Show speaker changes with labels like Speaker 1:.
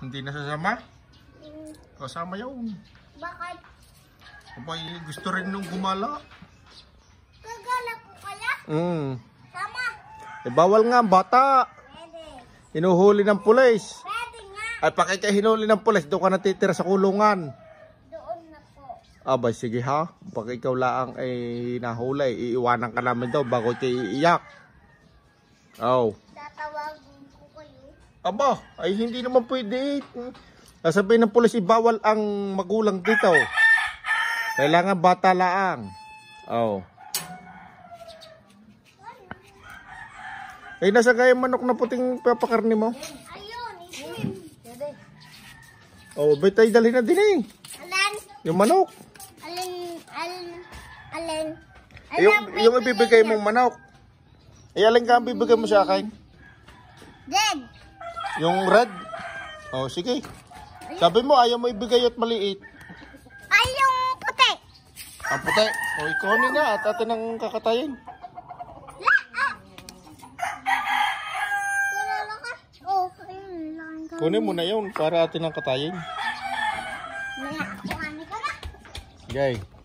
Speaker 1: Hindi nasasama? Kasama yun. Bakit? Abay, gusto rin nung gumala. Gagala ko kaya? Mm. Sama? Eh, bawal nga, bata. Pwede. Inuhuli ng pulis. Pwede nga. Ay, pakita hinuli ng pulis. Doon ka natitira sa kulungan. Doon na po. Abay, sige ha. Baka ikaw laang ay eh, nahulay. Iiwanan ka namin daw bago kayo iiyak. Oh. Aba, ay hindi naman pwede. Sasabihin ng pulis, ibawal ang magulang dito. Kailangan bata laang. Oh. Eh, nasa gaya manok na puting papakarni mo? Ayun, ayun. Oh, betay dali na din eh. Alin? Yung manok. Alin, alin, alin. alin yung, yung ibibigay mong manok. Ay, eh, alin ka ang bibigay mo sa akin? Dead. Yung red? Oh, sige. Sabi mo, ayaw mo ibigay at maliit. Ay, yung puti. Ang puti. O, oh, ikunin na at atin nang kakatayin. Ah. Ah. Oh, Kunin mo na yun para atin nang katayin. Gay. Okay.